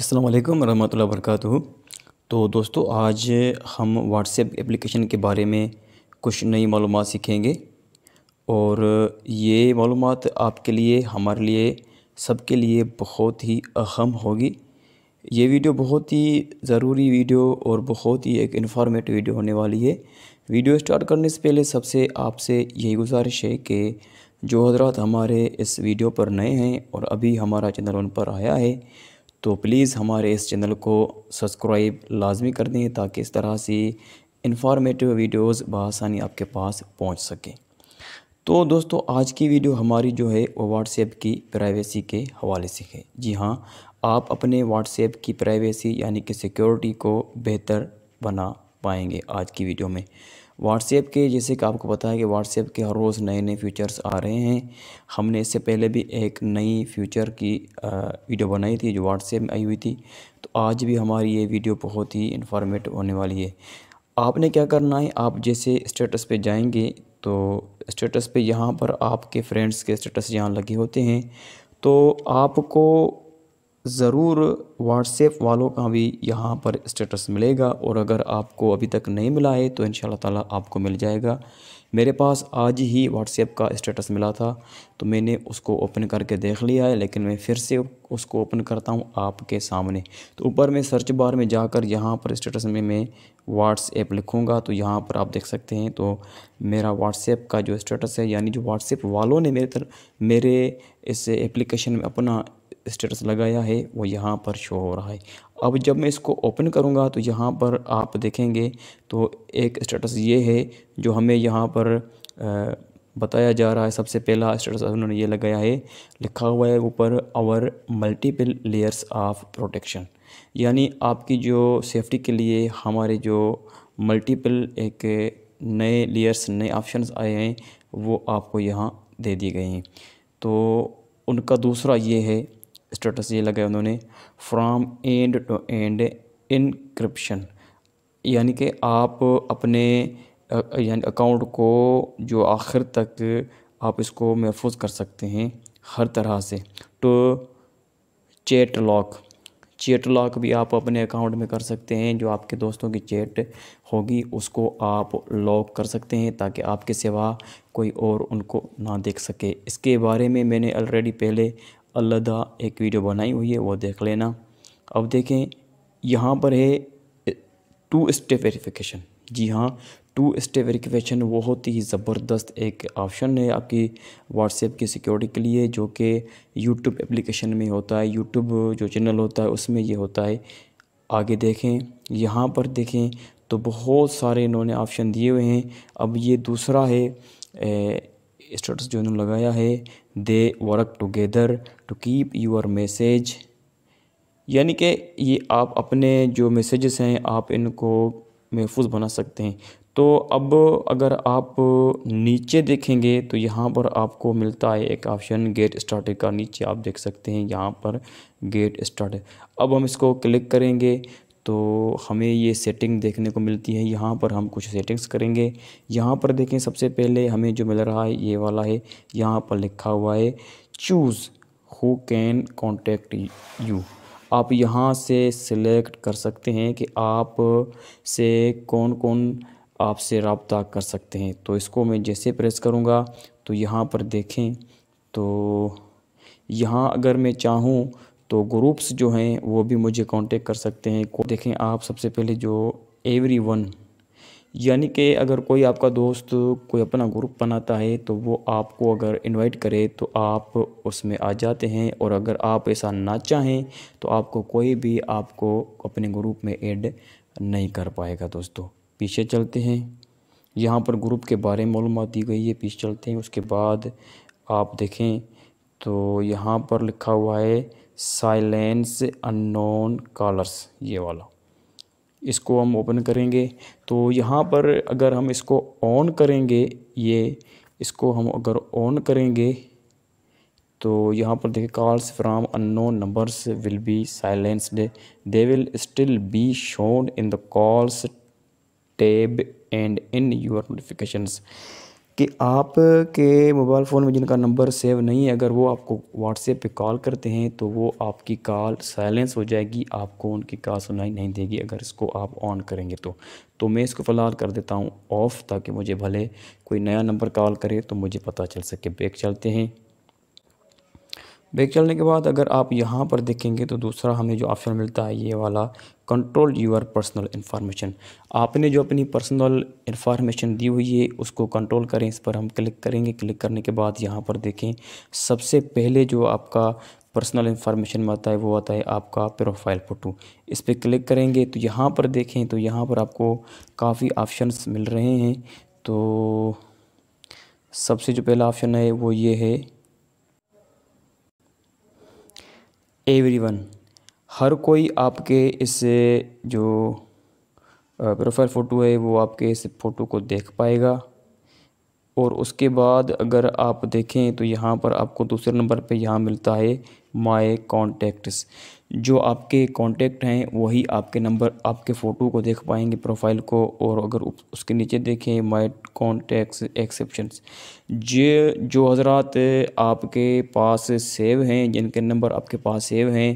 असलकम वरहमल वर्क तो दोस्तों आज हम व्हाट्सएप एप्लीकेशन के बारे में कुछ नई मालूम सीखेंगे और ये मालूम आपके लिए हमारे लिए सबके लिए बहुत ही अहम होगी ये वीडियो बहुत ही ज़रूरी वीडियो और बहुत ही एक इन्फॉर्मेटिव वीडियो होने वाली है वीडियो स्टार्ट करने से पहले सबसे आपसे यही गुजारिश है कि जो हजरात हमारे इस वीडियो पर नए हैं और अभी हमारा चैनल उन पर आया है तो प्लीज़ हमारे इस चैनल को सब्सक्राइब लाजमी कर दें ताकि इस तरह से इन्फॉर्मेटिव वीडियोस बसानी आपके पास पहुंच सकें तो दोस्तों आज की वीडियो हमारी जो है वो व्हाट्सएप की प्राइवेसी के हवाले से है जी हाँ आप अपने व्हाट्सएप की प्राइवेसी यानी कि सिक्योरिटी को बेहतर बना पाएंगे आज की वीडियो में व्हाट्सएप के जैसे कि आपको पता है कि व्हाट्सएप के हर रोज़ नए नए फीचर्स आ रहे हैं हमने इससे पहले भी एक नई फ्यूचर की वीडियो बनाई थी जो व्हाट्सएप में आई हुई थी तो आज भी हमारी ये वीडियो बहुत ही इन्फॉर्मेटिव होने वाली है आपने क्या करना है आप जैसे स्टेटस पे जाएंगे तो स्टेटस पे यहाँ पर आपके फ्रेंड्स के स्टेटस यहाँ लगे होते हैं तो आपको ज़रूर व्हाट्सएप वालों का भी यहाँ पर स्टेटस मिलेगा और अगर आपको अभी तक नहीं मिला है तो इन ताला आपको मिल जाएगा मेरे पास आज ही व्हाट्सएप का स्टेटस मिला था तो मैंने उसको ओपन करके देख लिया है लेकिन मैं फिर से उसको ओपन करता हूँ आपके सामने तो ऊपर में सर्च बार में जाकर यहाँ पर स्टेटस में मैं व्हाट्सएप लिखूँगा तो यहाँ पर आप देख सकते हैं तो मेरा व्हाट्सएप का जो स्टेटस है यानी जो व्हाट्सएप वालों ने मेरे तर मेरे इस एप्लीकेशन में अपना स्टेटस लगाया है वो यहाँ पर शो हो रहा है अब जब मैं इसको ओपन करूँगा तो यहाँ पर आप देखेंगे तो एक स्टेटस ये है जो हमें यहाँ पर बताया जा रहा है सबसे पहला स्टेटस उन्होंने ये लगाया है लिखा हुआ है ऊपर our multiple layers of protection यानी आपकी जो सेफ्टी के लिए हमारे जो मल्टीपल एक नए लेयर्स नए ऑप्शंस आए हैं वो आपको यहाँ दे दिए गए हैं तो उनका दूसरा ये है स्टेटस ये लगाया उन्होंने from end to end encryption यानी कि आप अपने यानी अकाउंट को जो आखिर तक आप इसको महफूज कर सकते हैं हर तरह से तो चैट लॉक चैट लॉक भी आप अपने अकाउंट में कर सकते हैं जो आपके दोस्तों की चैट होगी उसको आप लॉक कर सकते हैं ताकि आपके सिवा कोई और उनको ना देख सके इसके बारे में मैंने ऑलरेडी पहले अलहदा एक वीडियो बनाई हुई है वो देख लेना अब देखें यहाँ पर है टू स्टेप वेरिफिकेशन जी हाँ टू स्टेप वेरिफिकेशन वो होती ही ज़बरदस्त एक ऑप्शन है आपकी व्हाट्सएप की सिक्योरिटी के लिए जो कि यूट्यूब एप्लीकेशन में होता है यूट्यूब जो चैनल होता है उसमें ये होता है आगे देखें यहाँ पर देखें तो बहुत सारे इन्होंने ऑप्शन दिए हुए हैं अब ये दूसरा है ए, स्टेटस जो इन्होंने लगाया है they work together to keep your message यानी कि ये आप अपने जो मैसेजेस हैं आप इनको महफूज बना सकते हैं तो अब अगर आप नीचे देखेंगे तो यहाँ पर आपको मिलता है एक ऑप्शन गेट स्टार्टेड का नीचे आप देख सकते हैं यहाँ पर गेट स्टार्टेड अब हम इसको क्लिक करेंगे तो हमें ये सेटिंग देखने को मिलती है यहाँ पर हम कुछ सेटिंग्स करेंगे यहाँ पर देखें सबसे पहले हमें जो मिल रहा है ये वाला है यहाँ पर लिखा हुआ है choose who can contact you आप यहाँ से सिलेक्ट कर सकते हैं कि आप से कौन कौन आपसे रबता कर सकते हैं तो इसको मैं जैसे प्रेस करूँगा तो यहाँ पर देखें तो यहाँ अगर मैं चाहूँ तो ग्रुप्स जो हैं वो भी मुझे कांटेक्ट कर सकते हैं को देखें आप सबसे पहले जो एवरी वन यानी कि अगर कोई आपका दोस्त कोई अपना ग्रुप बनाता है तो वो आपको अगर इनवाइट करे तो आप उसमें आ जाते हैं और अगर आप ऐसा ना चाहें तो आपको कोई भी आपको अपने ग्रुप में ऐड नहीं कर पाएगा दोस्तों पीछे चलते हैं यहाँ पर ग्रुप के बारे में मालूम दी गई है पीछे चलते हैं उसके बाद आप देखें तो यहाँ पर लिखा हुआ है साइलेंस अननोन कॉलर्स ये वाला इसको हम ओपन करेंगे तो यहाँ पर अगर हम इसको ऑन करेंगे ये इसको हम अगर ऑन करेंगे तो यहाँ पर देखिए calls from unknown numbers will be silenced they will still be shown in the calls tab and in your notifications कि आपके मोबाइल फ़ोन में जिनका नंबर सेव नहीं है अगर वो आपको व्हाट्सएप पे कॉल करते हैं तो वो आपकी कॉल साइलेंस हो जाएगी आपको उनकी कॉल सुनाई नहीं देगी अगर इसको आप ऑन करेंगे तो तो मैं इसको फ़िलहाल कर देता हूँ ऑफ़ ताकि मुझे भले कोई नया नंबर कॉल करे तो मुझे पता चल सके ब्रेक चलते हैं बैक चलने के बाद अगर आप यहाँ पर देखेंगे तो दूसरा हमें जो ऑप्शन मिलता है ये वाला कंट्रोल यूर पर्सनल इन्फॉर्मेशन आपने जो अपनी पर्सनल इन्फॉर्मेशन दी हुई है उसको कंट्रोल करें इस पर हम क्लिक करेंगे क्लिक करने के बाद यहाँ पर देखें सबसे पहले जो आपका पर्सनल इन्फॉर्मेशन में आता है वो आता है आपका प्रोफाइल फ़ोटो इस पर क्लिक करेंगे तो यहाँ पर देखें तो यहाँ पर आपको काफ़ी ऑप्शंस मिल रहे हैं तो सबसे जो पहला ऑप्शन है वो ये है एवरीवन हर कोई आपके इस जो प्रोफाइल फ़ोटो है वो आपके इस फ़ोटो को देख पाएगा और उसके बाद अगर आप देखें तो यहाँ पर आपको दूसरे नंबर पे यहाँ मिलता है माय कॉन्टेक्ट्स जो आपके कॉन्टेक्ट हैं वही आपके नंबर आपके फ़ोटो को देख पाएंगे प्रोफाइल को और अगर उसके नीचे देखें माई कॉन्टैक्ट्स एक्सेप्शंस जे जो हजरात आपके पास सेव हैं जिनके नंबर आपके पास सेव हैं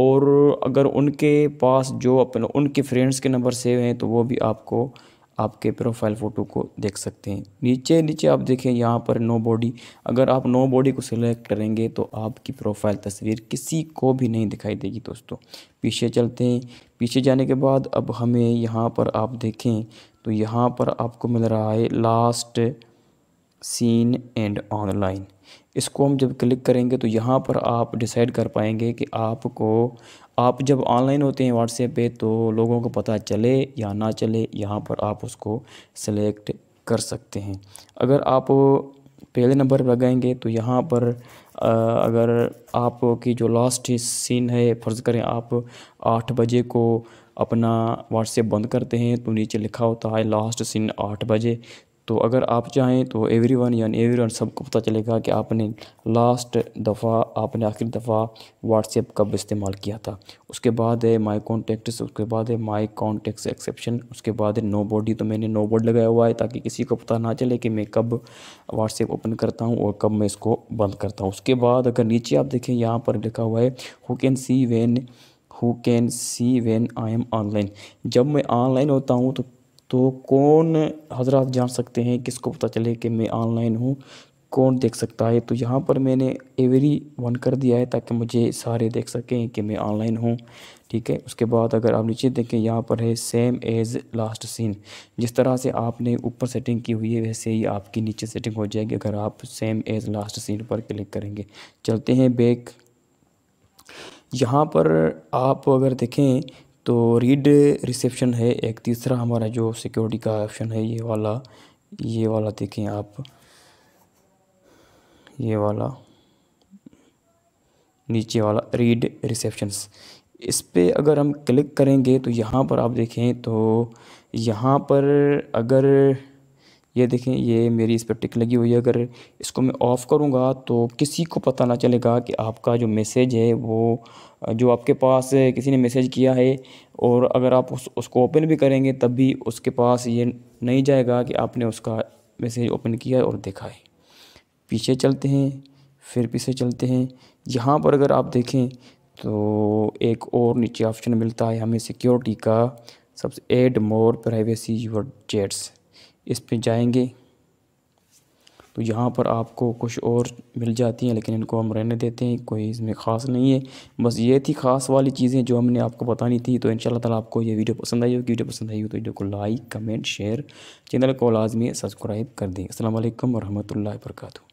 और अगर उनके पास जो अपने उनके फ्रेंड्स के नंबर सेव हैं तो वो भी आपको आपके प्रोफाइल फ़ोटो को देख सकते हैं नीचे नीचे आप देखें यहाँ पर नो बॉडी अगर आप नो बॉडी को सिलेक्ट करेंगे तो आपकी प्रोफाइल तस्वीर किसी को भी नहीं दिखाई देगी दोस्तों पीछे चलते हैं पीछे जाने के बाद अब हमें यहाँ पर आप देखें तो यहाँ पर आपको मिल रहा है लास्ट सीन एंड ऑनलाइन इसको हम जब क्लिक करेंगे तो यहाँ पर आप डिसाइड कर पाएंगे कि आपको आप जब ऑनलाइन होते हैं व्हाट्सएप पे तो लोगों को पता चले या ना चले यहाँ पर आप उसको सेलेक्ट कर सकते हैं अगर आप पहले नंबर पर लगाएंगे तो यहाँ पर अगर आपकी जो लास्ट सीन है फ़र्ज़ करें आप आठ बजे को अपना व्हाट्सएप बंद करते हैं तो नीचे लिखा होता है लास्ट सीन आठ बजे तो अगर आप चाहें तो एवरी वन यानी एवरी वन सबको पता चलेगा कि आपने लास्ट दफ़ा आपने आखिरी दफ़ा व्हाट्सएप कब इस्तेमाल किया था उसके बाद है माई कॉन्टेक्ट्स उसके बाद है माई कॉन्टेक्ट्स एक्सेप्शन उसके बाद है नो बॉडी तो मैंने नो बॉड लगाया हुआ है ताकि किसी को पता ना चले कि मैं कब व्हाट्सएप ओपन करता हूँ और कब मैं इसको बंद करता हूँ उसके बाद अगर नीचे आप देखें यहाँ पर लिखा हुआ है who can see when who can see when I am online जब मैं ऑनलाइन होता हूँ तो तो कौन हजरात जान सकते हैं किसको पता चले कि मैं ऑनलाइन हूँ कौन देख सकता है तो यहाँ पर मैंने एवरी वन कर दिया है ताकि मुझे सारे देख सकें कि मैं ऑनलाइन हूँ ठीक है उसके बाद अगर आप नीचे देखें यहाँ पर है सेम एज लास्ट सीन जिस तरह से आपने ऊपर सेटिंग की हुई है वैसे ही आपकी नीचे सेटिंग हो जाएगी अगर आप सेम एज लास्ट सीन पर क्लिक करेंगे चलते हैं बैक यहाँ पर आप अगर देखें तो रीड रिसेप्शन है एक तीसरा हमारा जो सिक्योरिटी का ऑप्शन है ये वाला ये वाला देखें आप ये वाला नीचे वाला रीड रिसेप्शंस इस पर अगर हम क्लिक करेंगे तो यहाँ पर आप देखें तो यहाँ पर अगर ये देखें ये मेरी इस पर टिक लगी हुई है अगर इसको मैं ऑफ़ करूँगा तो किसी को पता ना चलेगा कि आपका जो मैसेज है वो जो आपके पास किसी ने मैसेज किया है और अगर आप उस, उसको ओपन भी करेंगे तब भी उसके पास ये नहीं जाएगा कि आपने उसका मैसेज ओपन किया और देखा है पीछे चलते हैं फिर पीछे चलते हैं यहाँ पर अगर आप देखें तो एक और नीचे ऑप्शन मिलता है हमें सिक्योरिटी का सबसे add more privacy your chats इस पे जाएंगे तो यहाँ पर आपको कुछ और मिल जाती हैं लेकिन इनको हम रहने देते हैं कोई इसमें ख़ास नहीं है बस ये थी ख़ास वाली चीज़ें जो हमने आपको बतानी थी तो इन ताला आपको ये वीडियो पसंद आई होगी वीडियो पसंद आई हो तो वीडियो को लाइक कमेंट शेयर चैनल को लाजमी सब्सक्राइब कर दें असल वरहमल वर्का